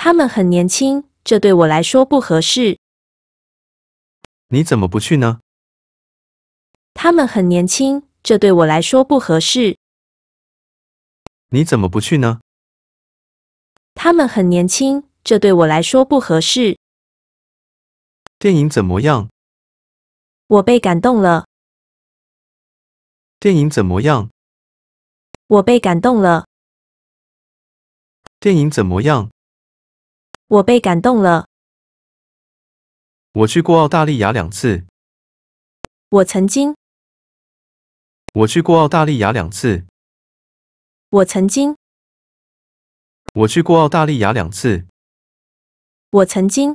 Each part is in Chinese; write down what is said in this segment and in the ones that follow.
他们很年轻，这对我来说不合适。你怎么不去呢？他们很年轻，这对我来说不合适。你怎么不去呢？他们很年轻，这对我来说不合适。电影怎么样？我被感动了。电影怎么样？我被感动了。电影怎么样？我被感动了。我去过澳大利亚两次。我曾经。我去过澳大利亚两次。我曾经。我去过澳大利亚两次。我曾经。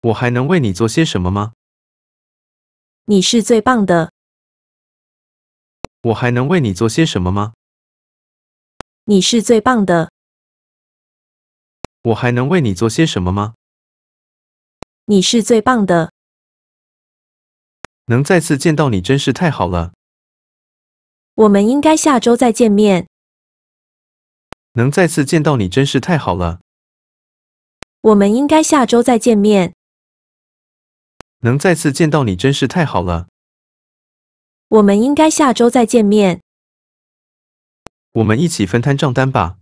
我还能为你做些什么吗？你是最棒的。我还能为你做些什么吗？你是最棒的。我还能为你做些什么吗？你是最棒的。能再次见到你真是太好了。我们应该下周再见面。能再次见到你真是太好了。我们应该下周再见面。能再次见到你真是太好了。我们应该下周再见面。我们一起分摊账单吧。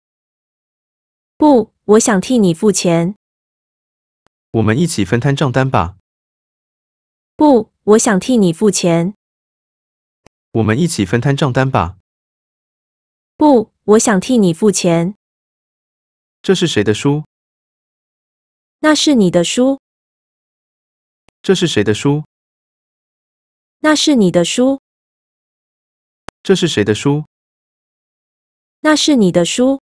不。我想替你付钱。我们一起分摊账单吧。不，我想替你付钱。我们一起分摊账单吧。不，我想替你付钱。这是谁的书？那是你的书。这是谁的书？那是你的书。这是谁的书？那是你的书。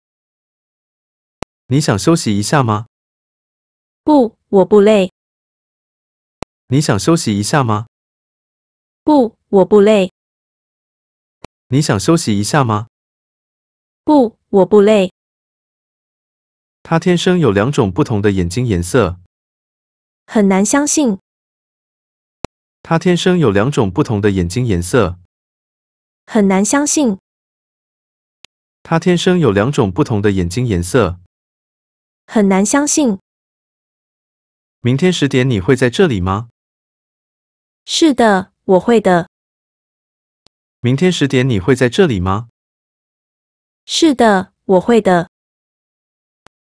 你想休息一下吗？不，我不累。你想休息一下吗？不，我不累。你想休息一下吗？不，我不累。他天生有两种不同的眼睛颜色，很难相信。他天生有两种不同的眼睛颜色，很难相信。他天生有两种不同的眼睛颜色。很难相信。明天十点你会在这里吗？是的，我会的。明天十点你会在这里吗？是的，我会的。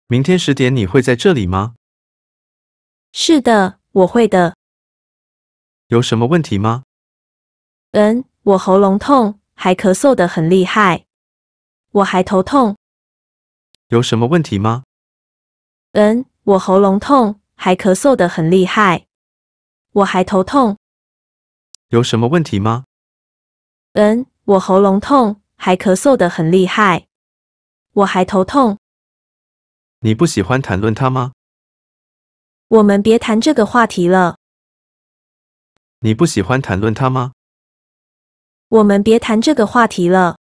明天十点你会在这里吗？是的，我会的。有什么问题吗？嗯，我喉咙痛，还咳嗽的很厉害。我还头痛。有什么问题吗？嗯，我喉咙痛，还咳嗽的很厉害，我还头痛，有什么问题吗？嗯，我喉咙痛，还咳嗽的很厉害，我还头痛。你不喜欢谈论他吗？我们别谈这个话题了。你不喜欢谈论他吗？我们别谈这个话题了。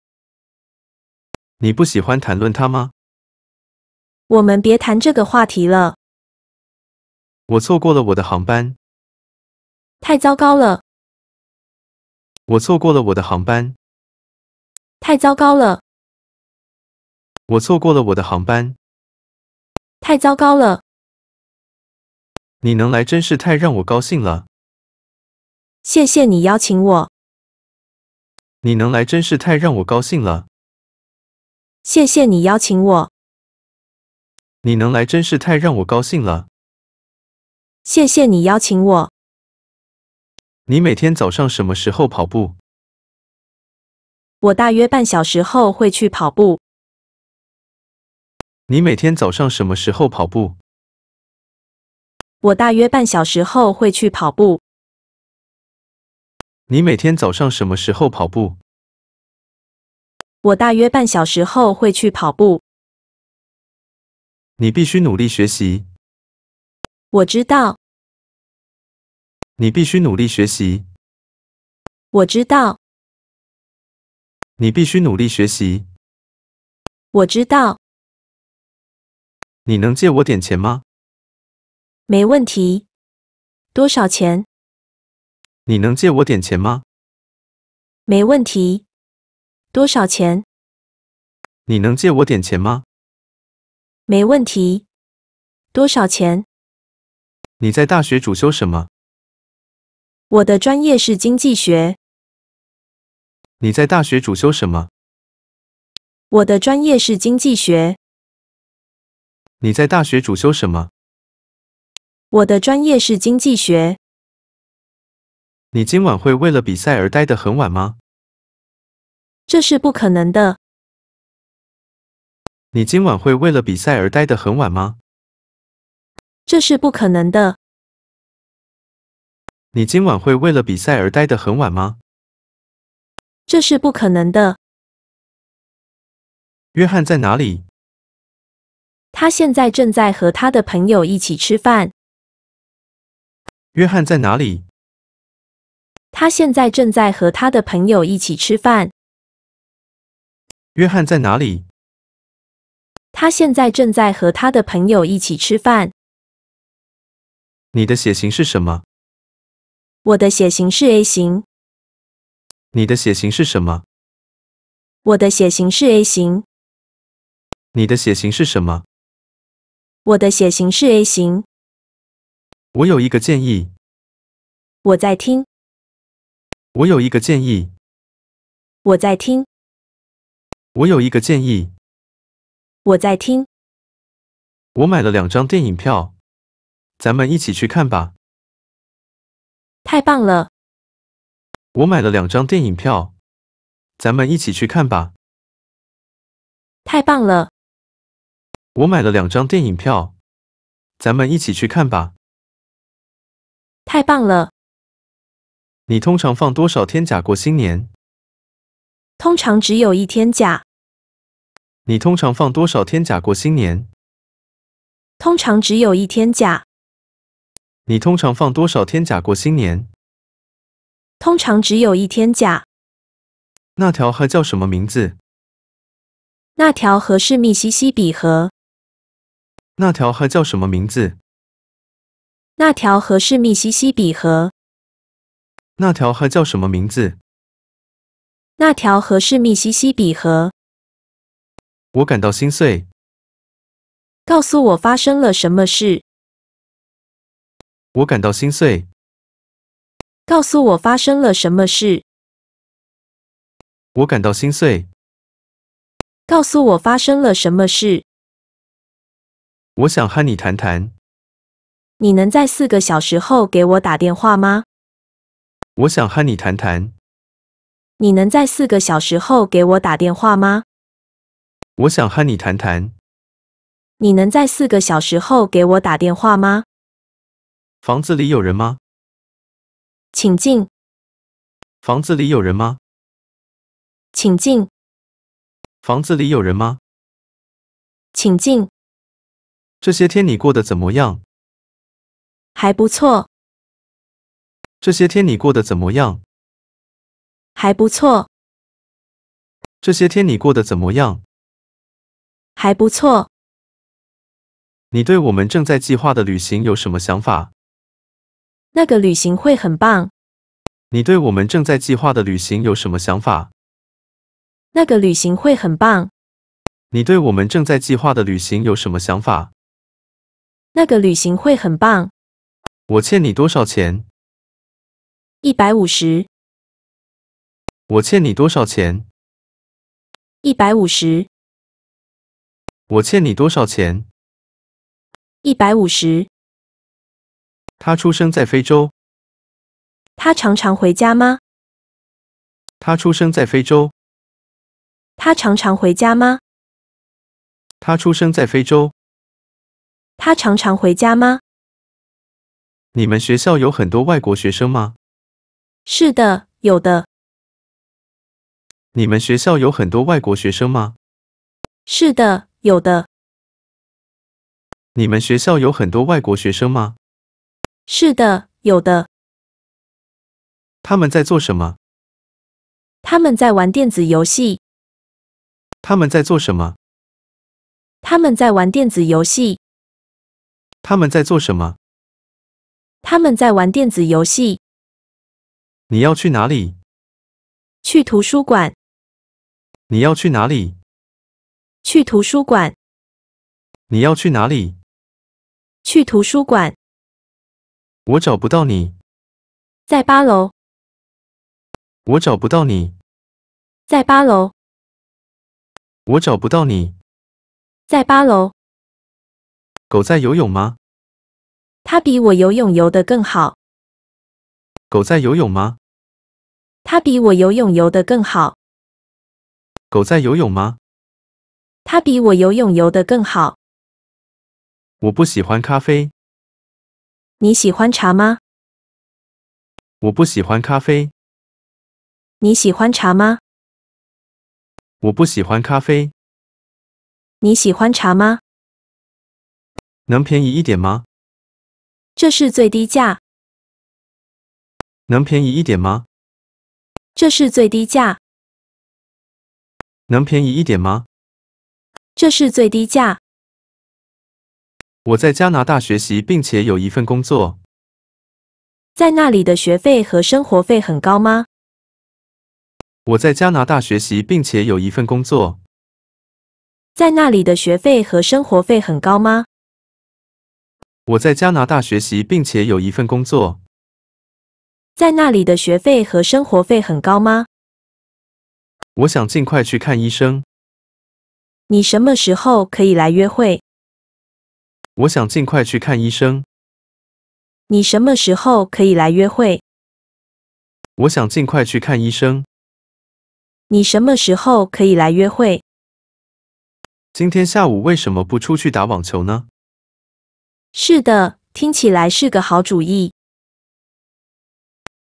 你不喜欢谈论他吗？我们别谈这个话题了。我错过了我的航班。太糟糕了。我错过了我的航班。太糟糕了。我错过了我的航班。太糟糕了。你能来真是太让我高兴了。谢谢你邀请我。你能来真是太让我高兴了。谢谢你邀请我。你能来真是太让我高兴了。谢谢你邀请我。你每天早上什么时候跑步？我大约半小时后会去跑步。你每天早上什么时候跑步？我大约半小时后会去跑步。你每天早上什么时候跑步？我大约半小时后会去跑步。你必须努力学习，我知道。你必须努力学习，我知道。你必须努力学习，我知道。你能借我点钱吗？没问题，多少钱？你能借我点钱吗？没问题，多少钱？你能借我点钱吗？没问题，多少钱？你在大学主修什么？我的专业是经济学。你在大学主修什么？我的专业是经济学。你在大学主修什么？我的专业是经济学。你今晚会为了比赛而待得很晚吗？这是不可能的。你今晚会为了比赛而待得很晚吗？这是不可能的。你今晚会为了比赛而待得很晚吗？这是不可能的。约翰在哪里？他现在正在和他的朋友一起吃饭。约翰在哪里？他现在正在和他的朋友一起吃饭。约翰在哪里？他现在正在和他的朋友一起吃饭。你的血型是什么？我的血型是 A 型。你的血型是什么？我的血型是 A 型。你的血型是什么？我的血型是 A 型。我有一个建议。我在听。我有一个建议。我在听。我有一个建议。我在听。我买了两张电影票，咱们一起去看吧。太棒了！我买了两张电影票，咱们一起去看吧。太棒了！我买了两张电影票，咱们一起去看吧。太棒了！你通常放多少天假过新年？通常只有一天假。你通常放多少天假过新年？通常只有一天假。你通常放多少天假过新年？通常只有一天假。那条河叫什么名字？那条河是密西西比河。那条河叫什么名字？那条河是密西西比河。那条河叫什么名字？那条河是密西西比河。我感到心碎。告诉我发生了什么事。我感到心碎。告诉我发生了什么事。我感到心碎。告诉我发生了什么事。我想和你谈谈。你能在四个小时后给我打电话吗？我想和你谈谈。你能在四个小时后给我打电话吗？我想和你谈谈。你能在四个小时后给我打电话吗？房子里有人吗？请进。房子里有人吗？请进。房子里有人吗？请进。这些天你过得怎么样？还不错。这些天你过得怎么样？还不错。这些天你过得怎么样？还不错。你对我们正在计划的旅行有什么想法？那个旅行会很棒。你对我们正在计划的旅行有什么想法？那个旅行会很棒。你对我们正在计划的旅行有什么想法？那个旅行会很棒。我欠你多少钱？一百五十。我欠你多少钱？一百五十。我欠你多少钱？一百五十。他出生在非洲。他常常回家吗？他出生在非洲。他常常回家吗？他出生在非洲。他常常回家吗？你们学校有很多外国学生吗？是的，有的。你们学校有很多外国学生吗？是的。有的。你们学校有很多外国学生吗？是的，有的。他们在做什么？他们在玩电子游戏。他们在做什么？他们在玩电子游戏。他们在做什么？他们在玩电子游戏。你要去哪里？去图书馆。你要去哪里？去图书馆。你要去哪里？去图书馆。我找不到你。在八楼。我找不到你。在八楼。我找不到你。在八楼。狗在游泳吗？它比我游泳游得更好。狗在游泳吗？它比我游泳游得更好。狗在游泳吗？他比我游泳游得更好。我不喜欢咖啡。你喜欢茶吗？我不喜欢咖啡。你喜欢茶吗？我不喜欢咖啡。你喜欢茶吗？能便宜一点吗？这是最低价。能便宜一点吗？这是最低价。能便宜一点吗？这是最低价。我在加拿大学习，并且有一份工作。在那里的学费和生活费很高吗？我在加拿大学习，并且有一份工作。在那里的学费和生活费很高吗？我在加拿大学习，并且有一份工作。在那里的学费和生活费很高吗？我想尽快去看医生。你什么时候可以来约会？我想尽快去看医生。你什么时候可以来约会？我想尽快去看医生。你什么时候可以来约会？今天下午为什么不出去打网球呢？是的，听起来是个好主意。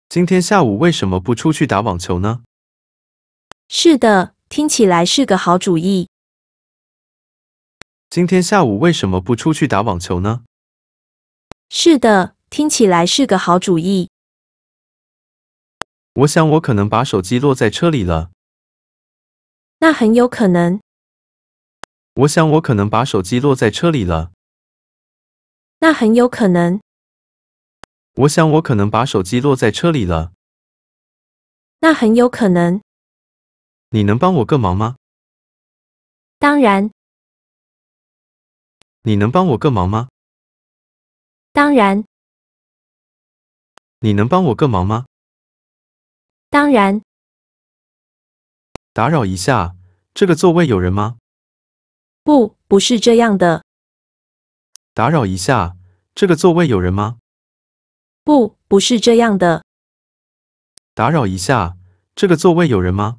今天下午为什么不出去打网球呢？是的，听起来是个好主意。今天下午为什么不出去打网球呢？是的，听起来是个好主意。我想我可能把手机落在车里了。那很有可能。我想我可能把手机落在车里了。那很有可能。我想我可能把手机落在车里了。那很有可能。你能帮我个忙吗？当然。你能帮我个忙吗？当然。你能帮我个忙吗？当然。打扰一下，这个座位有人吗？不，不是这样的。打扰一下，这个座位有人吗？不，不是这样的。打扰一下，这个座位有人吗？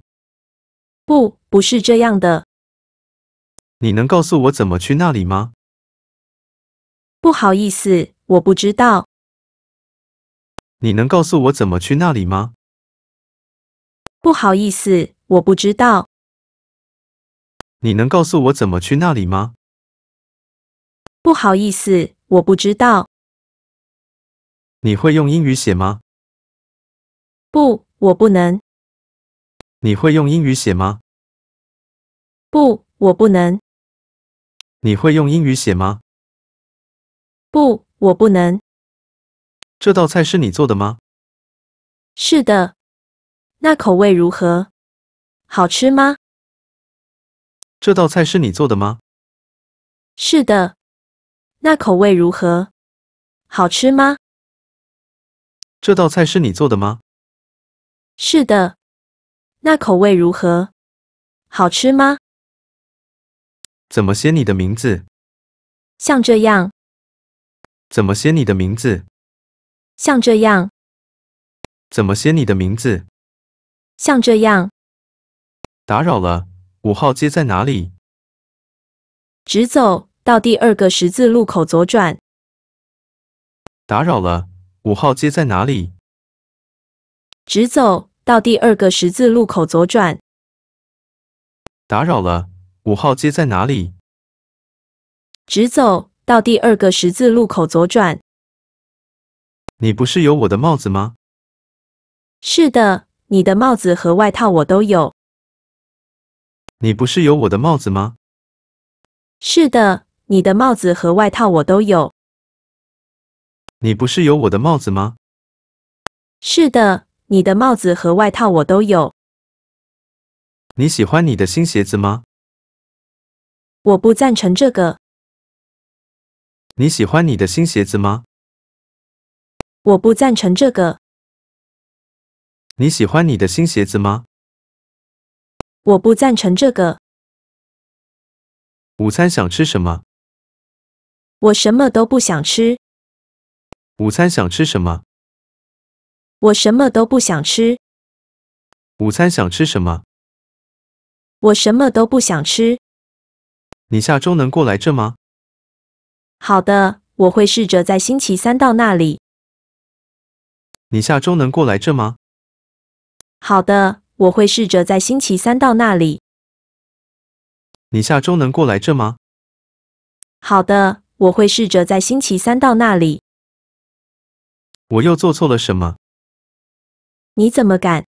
不，不是这样的。你能告诉我怎么去那里吗？不好意思，我不知道。你能告诉我怎么去那里吗？不好意思，我不知道。你能告诉我怎么去那里吗？不好意思，我不知道。你会用英语写吗？不，我不能。你会用英语写吗？不，我不能。你会用英语写吗？不，我不能。这道菜是你做的吗？是的。那口味如何？好吃吗？这道菜是你做的吗？是的。那口味如何？好吃吗？这道菜是你做的吗？是的。那口味如何？好吃吗？怎么写你的名字？像这样。怎么写你的名字？像这样。怎么写你的名字？像这样。打扰了，五号街在哪里？直走到第二个十字路口左转。打扰了，五号街在哪里？直走到第二个十字路口左转。打扰了，五号街在哪里？直走。到第二个十字路口左转。你不是有我的帽子吗？是的，你的帽子和外套我都有。你不是有我的帽子吗？是的，你的帽子和外套我都有。你不是有我的帽子吗？是的，你的帽子和外套我都有。你喜欢你的新鞋子吗？我不赞成这个。你喜欢你的新鞋子吗？我不赞成这个。你喜欢你的新鞋子吗？我不赞成这个。午餐想吃什么？我什么都不想吃。午餐想吃什么？我什么都不想吃。午餐想吃什么？我什么都不想吃。你下周能过来这吗？好的，我会试着在星期三到那里。你下周能过来这吗？好的，我会试着在星期三到那里。你下周能过来这吗？好的，我会试着在星期三到那里。我又做错了什么？你怎么敢？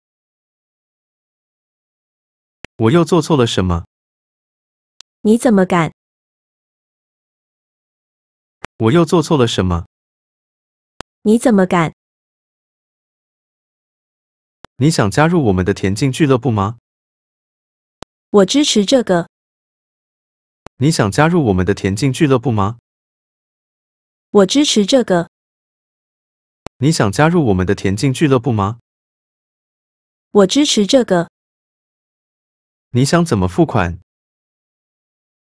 我又做错了什么？你怎么敢？我又做错了什么？你怎么敢？你想加入我们的田径俱乐部吗？我支持这个。你想加入我们的田径俱乐部吗？我支持这个。你想加入我们的田径俱乐部吗？我支持这个。你想怎么付款？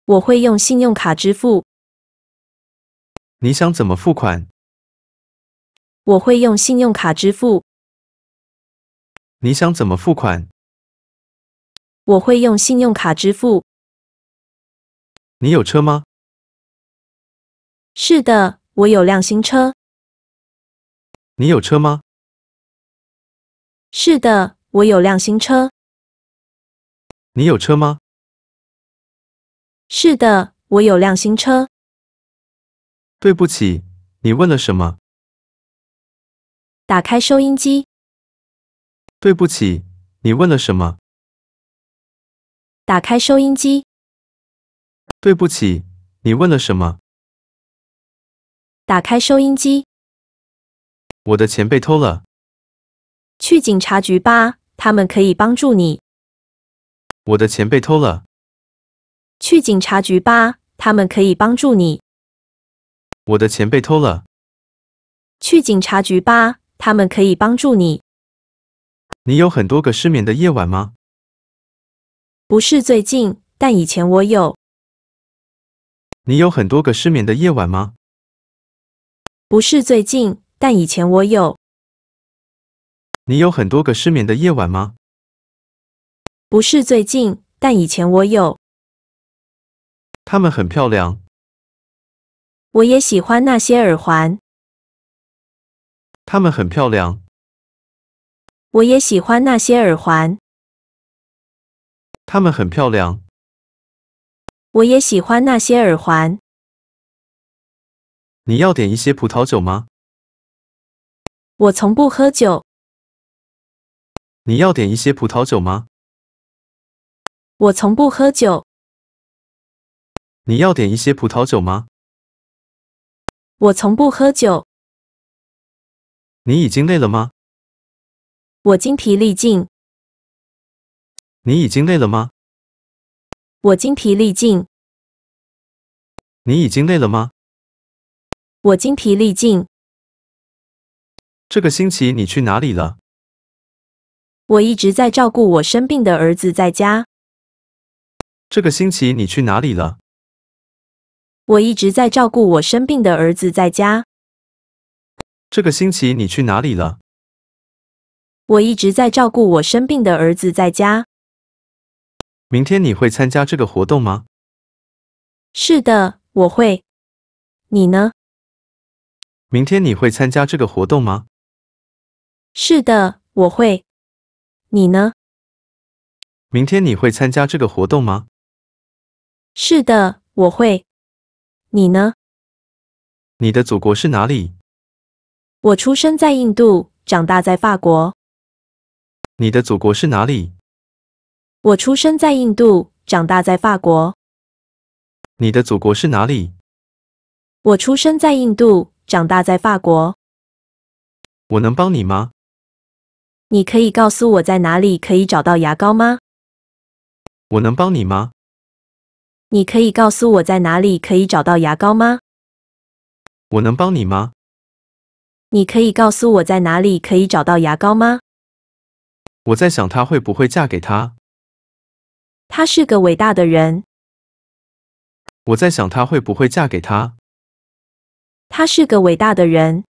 我会用信用卡支付。你想怎么付款？我会用信用卡支付。你想怎么付款？我会用信用卡支付。你有车吗？是的，我有辆新车。你有车吗？是的，我有辆新车。你有车吗？是的，我有辆新车。对不起，你问了什么？打开收音机。对不起，你问了什么？打开收音机。对不起，你问了什么？打开收音机。我的钱被偷了。去警察局吧，他们可以帮助你。我的钱被偷了。去警察局吧，他们可以帮助你。我的钱被偷了，去警察局吧，他们可以帮助你。你有很多个失眠的夜晚吗？不是最近，但以前我有。你有很多个失眠的夜晚吗？不是最近，但以前我有。你有很多个失眠的夜晚吗？不是最近，但以前我有。她们很漂亮。我也喜欢那些耳环，它们很漂亮。我也喜欢那些耳环，它们很漂亮。我也喜欢那些耳环。你要点一些葡萄酒吗？我从不喝酒。你要点一些葡萄酒吗？我从不喝酒。你要点一些葡萄酒吗？我从不喝酒。你已经累了吗？我精疲力尽。你已经累了吗？我精疲力尽。你已经累了吗？我精疲力尽。这个星期你去哪里了？我一直在照顾我生病的儿子在家。这个星期你去哪里了？我一直在照顾我生病的儿子在家。这个星期你去哪里了？我一直在照顾我生病的儿子在家。明天你会参加这个活动吗？是的，我会。你呢？明天你会参加这个活动吗？是的，我会。你呢？明天你会参加这个活动吗？是的，我会。你呢？你的祖国是哪里？我出生在印度，长大在法国。你的祖国是哪里？我出生在印度，长大在法国。你的祖国是哪里？我出生在印度，长大在法国。我能帮你吗？你可以告诉我在哪里可以找到牙膏吗？我能帮你吗？你可以告诉我在哪里可以找到牙膏吗？我能帮你吗？你可以告诉我在哪里可以找到牙膏吗？我在想她会不会嫁给他。他是个伟大的人。我在想她会不会嫁给他。他是个伟大的人。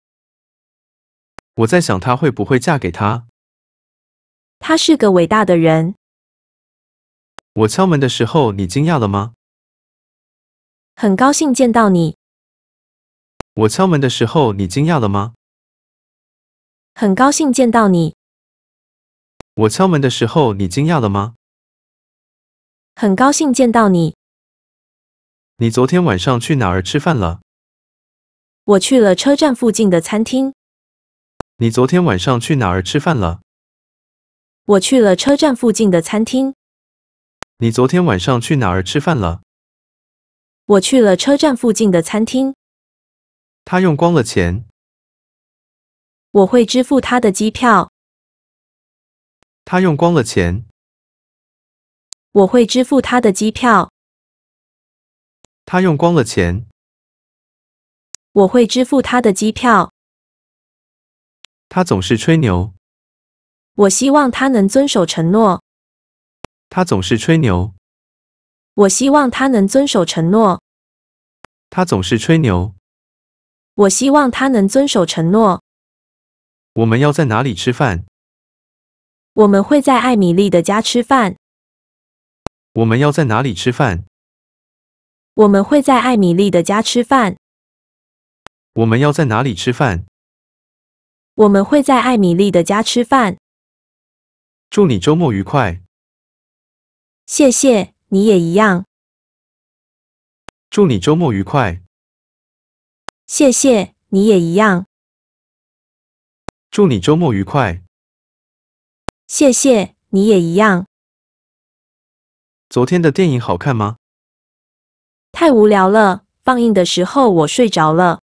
我在想她会不会嫁给他。他是个伟大的人。我敲门的时候，你惊讶了吗？很高兴见到你。我敲门的时候，你惊讶了吗？很高兴见到你。我敲门的时候，你惊讶了吗？很高兴见到你。你昨天晚上去哪儿吃饭了？我去了车站附近的餐厅。你昨天晚上去哪儿吃饭了？我去了车站附近的餐厅。你昨天晚上去哪儿吃饭了？我去了车站附近的餐厅。他用光了钱。我会支付他的机票。他用光了钱。我会支付他的机票。他用光了钱。我会支付他的机票。他总是吹牛。我希望他能遵守承诺。他总是吹牛。我希望他能遵守承诺。他总是吹牛。我希望他能遵守承诺。我们要在哪里吃饭？我们会在艾米丽的家吃饭。我们要在哪里吃饭？我们会在艾米丽的家吃饭。我们要在哪里吃饭？我们会在艾米丽的家吃饭。祝你周末愉快。谢谢。你也一样，祝你周末愉快。谢谢，你也一样，祝你周末愉快。谢谢，你也一样。昨天的电影好看吗？太无聊了，放映的时候我睡着了。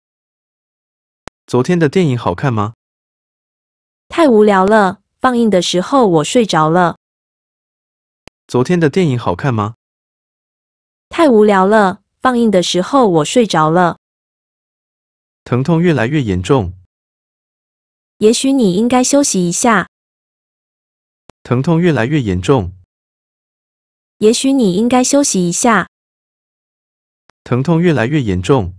昨天的电影好看吗？太无聊了，放映的时候我睡着了。昨天的电影好看吗？太无聊了。放映的时候我睡着了，疼痛越来越严重。也许你应该休息一下。疼痛越来越严重。也许你应该休息一下。疼痛越来越严重。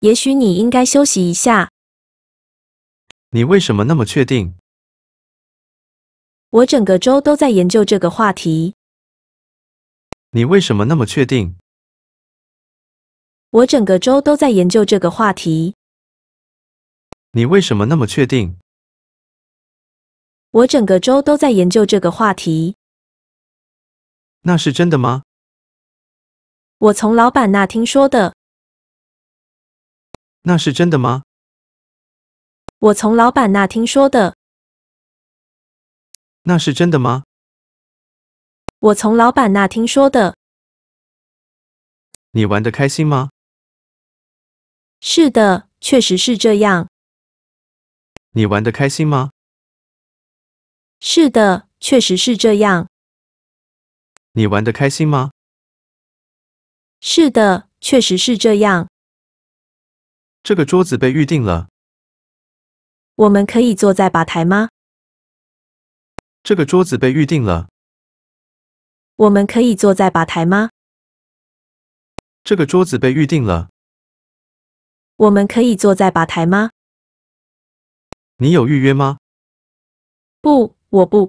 也许你应该休息一下。你为什么那么确定？我整个周都在研究这个话题。你为什么那么确定？我整个周都在研究这个话题。你为什么那么确定？我整个周都在研究这个话题。那是真的吗？我从老板那听说的。那是真的吗？我从老板那听说的。那是真的吗？我从老板那听说的。你玩得开心吗？是的，确实是这样。你玩得开心吗？是的，确实是这样。你玩得开心吗？是的，确实是这样。这个桌子被预定了。我们可以坐在吧台吗？这个桌子被预定了。我们可以坐在吧台吗？这个桌子被预定了。我们可以坐在吧台吗？你有预约吗？不，我不。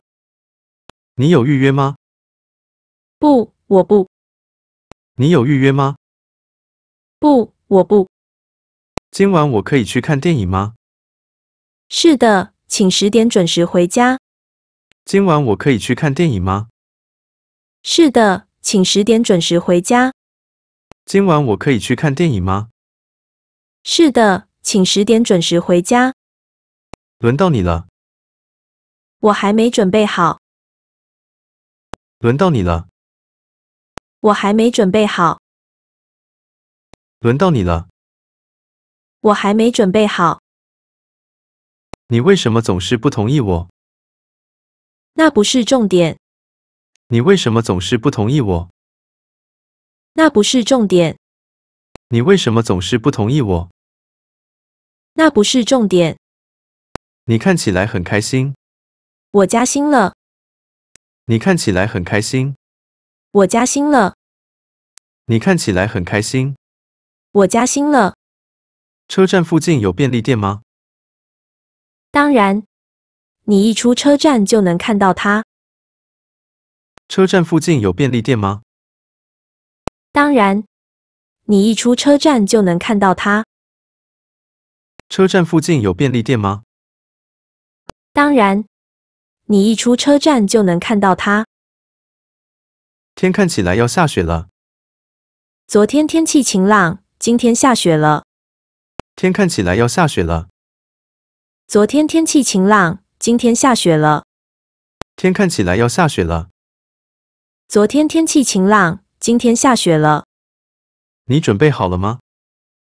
你有预约吗？不，我不。你有预约吗？不，我不。今晚我可以去看电影吗？是的，请十点准时回家。今晚我可以去看电影吗？是的，请十点准时回家。今晚我可以去看电影吗？是的，请十点准时回家。轮到你了。我还没准备好。轮到你了。我还没准备好。轮到你了。我还没准备好。你为什么总是不同意我？那不是重点。你为什么总是不同意我？那不是重点。你为什么总是不同意我？那不是重点。你看起来很开心。我加薪了。你看起来很开心。我加薪了。你看起来很开心。我加薪了。车站附近有便利店吗？当然，你一出车站就能看到它。车站附近有便利店吗？当然，你一出车站就能看到它。车站附近有便利店吗？当然，你一出车站就能看到它。天看起来要下雪了。昨天天气晴朗，今天下雪了。天看起来要下雪了。昨天天气晴朗，今天下雪了。天看起来要下雪了。昨天天气晴朗，今天下雪了。你准备好了吗？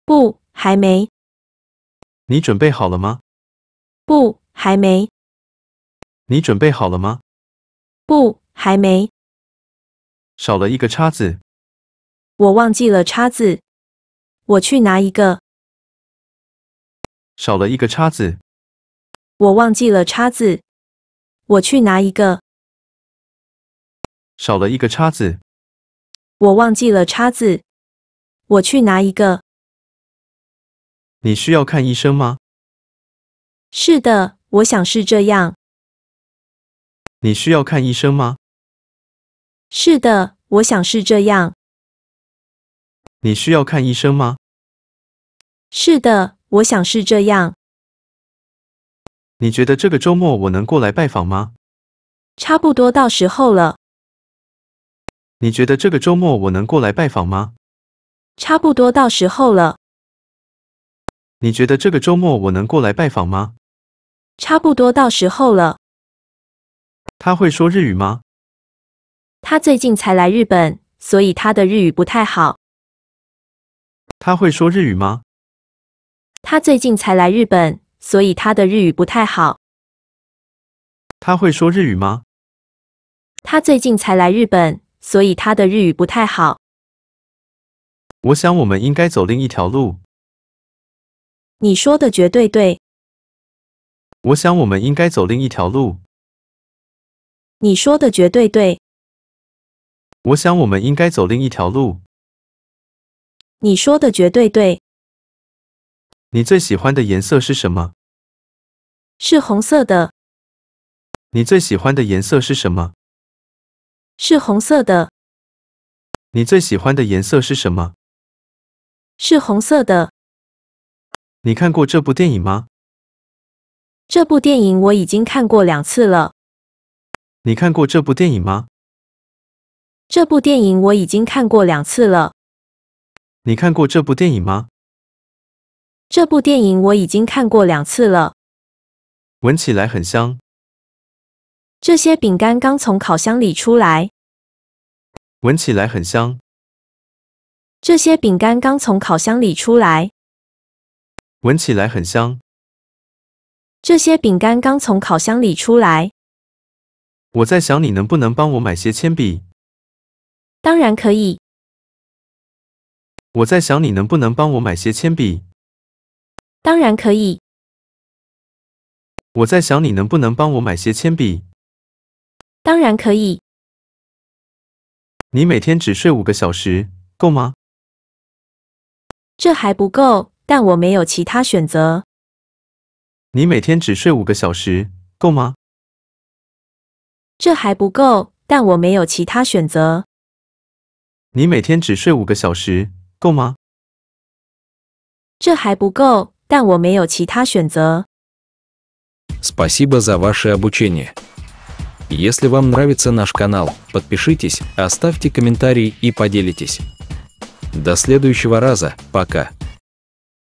不，还没。你准备好了吗？不，还没。你准备好了吗？不，还没。少了一个叉子。我忘记了叉子，我去拿一个。少了一个叉子。我忘记了叉子，我去拿一个。少了一个叉子，我忘记了叉子，我去拿一个。你需要看医生吗？是的，我想是这样。你需要看医生吗？是的，我想是这样。你需要看医生吗？是的，我想是这样。你觉得这个周末我能过来拜访吗？差不多到时候了。你觉得这个周末我能过来拜访吗？差不多到时候了。你觉得这个周末我能过来拜访吗？差不多到时候了。他会说日语吗？他最近才来日本，所以他的日语不太好。他会说日语吗？他最近才来日本，所以他的日语不太好。他会说日语吗？他最近才来日本。所以他的日语不太好。我想我们应该走另一条路。你说的绝对对。我想我们应该走另一条路。你说的绝对对。我想我们应该走另一条路。你说的绝对对。你最喜欢的颜色是什么？是红色的。你最喜欢的颜色是什么？是红色的。你最喜欢的颜色是什么？是红色的。你看过这部电影吗？这部电影我已经看过两次了。你看过这部电影吗？这部电影我已经看过两次了。你看过这部电影吗？这部电影我已经看过两次了。闻起来很香。这些饼干刚从烤箱里出来，闻起来很香。这些饼干刚从烤箱里出来，闻起来很香。这些饼干刚从烤箱里出来，我在想你能不能帮我买些铅笔。当然可以。我在想你能不能帮我买些铅笔。当然可以。我在想你能不能帮我买些铅笔。当然可以。你每天只睡五个小时，够吗？这还不够，但我没有其他选择。你每天只睡五个小时，够吗？这还不够，但我没有其他选择。你每天只睡五个小时，够吗？这还不够，但我没有其他选择。Спасибо за ваше обучение. Если вам нравится наш канал, подпишитесь, оставьте комментарий и поделитесь. До следующего раза, пока!